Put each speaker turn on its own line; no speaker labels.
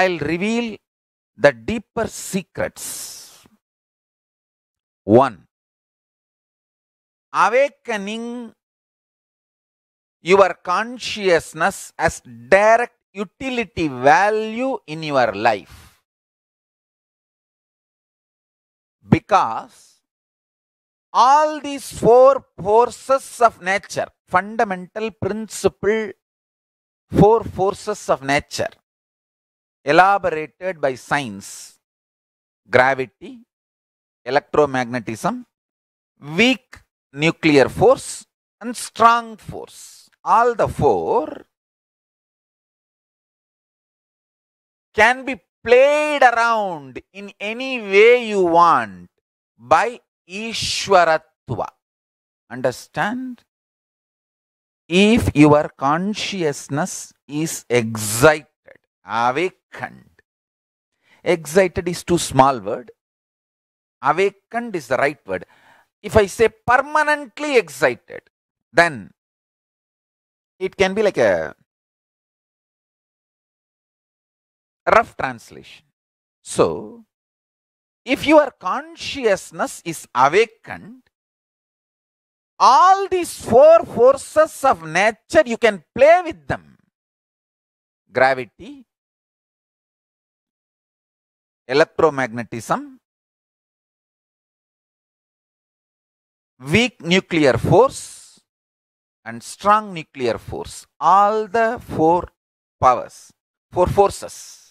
I'll reveal
the deeper secrets. One,
awakening your consciousness as direct utility value in your life. Because all these four forces of nature, fundamental principle, four forces of nature, elaborated by science, gravity, electromagnetism, weak nuclear force and strong force. All the
four can be played
around in any way you want by Ishwaratva. Understand? If your consciousness is excited, awakened. Excited is too small word. Awakened is the right word. If I say permanently excited, then it can
be like a rough translation.
So, if your consciousness is awakened, all these four forces of nature, you can
play with them.
Gravity,
electromagnetism,
weak nuclear force and strong nuclear force, all the four powers, four forces.